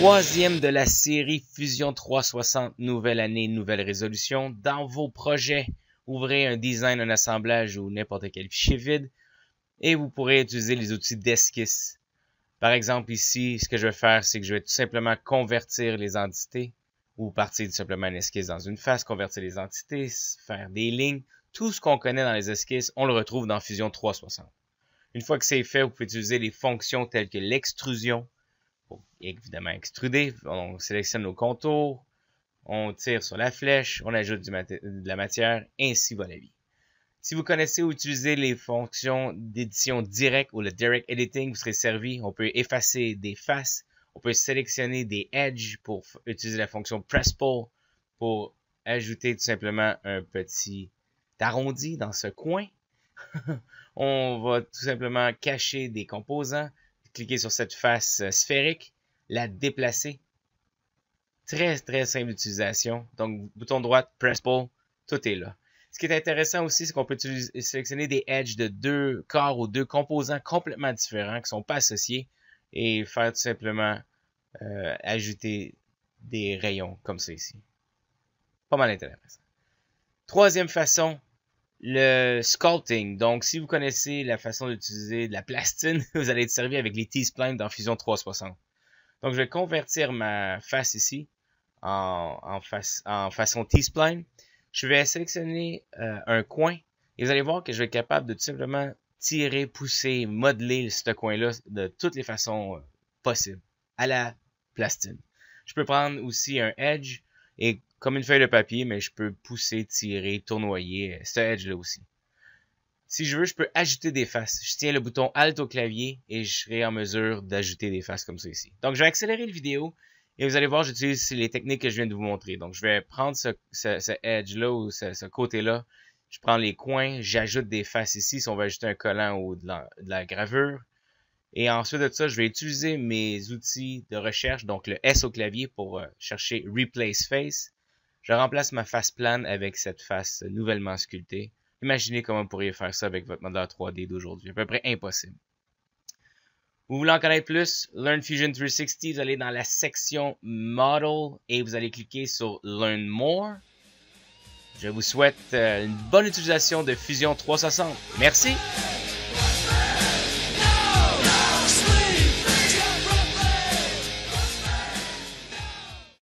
troisième de la série Fusion 360, nouvelle année, nouvelle résolution. Dans vos projets, ouvrez un design, un assemblage ou n'importe quel fichier vide et vous pourrez utiliser les outils d'esquisse. Par exemple, ici, ce que je vais faire, c'est que je vais tout simplement convertir les entités ou partir tout simplement une esquisse dans une face, convertir les entités, faire des lignes. Tout ce qu'on connaît dans les esquisses, on le retrouve dans Fusion 360. Une fois que c'est fait, vous pouvez utiliser les fonctions telles que l'extrusion, évidemment extrudé. On sélectionne nos contours, on tire sur la flèche, on ajoute de la matière, ainsi va la vie. Si vous connaissez ou utilisez les fonctions d'édition directe ou le direct editing, vous serez servi. On peut effacer des faces, on peut sélectionner des edges pour utiliser la fonction press pull pour ajouter tout simplement un petit arrondi dans ce coin. on va tout simplement cacher des composants, cliquer sur cette face euh, sphérique la déplacer. Très, très simple d'utilisation. Donc, bouton droite, press pull, tout est là. Ce qui est intéressant aussi, c'est qu'on peut sélectionner des edges de deux corps ou deux composants complètement différents qui ne sont pas associés et faire tout simplement euh, ajouter des rayons comme ça ici. Pas mal intéressant. Troisième façon, le sculpting. Donc, si vous connaissez la façon d'utiliser de la plastine, vous allez être servi avec les T-splines dans Fusion 360. Donc, je vais convertir ma face ici en, face, en façon T-spline. Je vais sélectionner euh, un coin et vous allez voir que je vais être capable de tout simplement tirer, pousser, modeler ce coin-là de toutes les façons euh, possibles à la plastine. Je peux prendre aussi un edge et comme une feuille de papier, mais je peux pousser, tirer, tournoyer euh, ce edge-là aussi. Si je veux, je peux ajouter des faces. Je tiens le bouton Alt au clavier et je serai en mesure d'ajouter des faces comme ça ici. Donc, je vais accélérer la vidéo et vous allez voir, j'utilise les techniques que je viens de vous montrer. Donc, je vais prendre ce, ce, edge-là ou ce, côté-là. Je prends les coins, j'ajoute des faces ici si on veut ajouter un collant ou de la, de la gravure. Et ensuite de ça, je vais utiliser mes outils de recherche, donc le S au clavier pour euh, chercher Replace Face. Je remplace ma face plane avec cette face nouvellement sculptée. Imaginez comment vous pourriez faire ça avec votre modèle 3D d'aujourd'hui. À peu près impossible. Vous voulez en connaître plus? Learn Fusion 360, vous allez dans la section Model et vous allez cliquer sur Learn More. Je vous souhaite euh, une bonne utilisation de Fusion 360. Merci!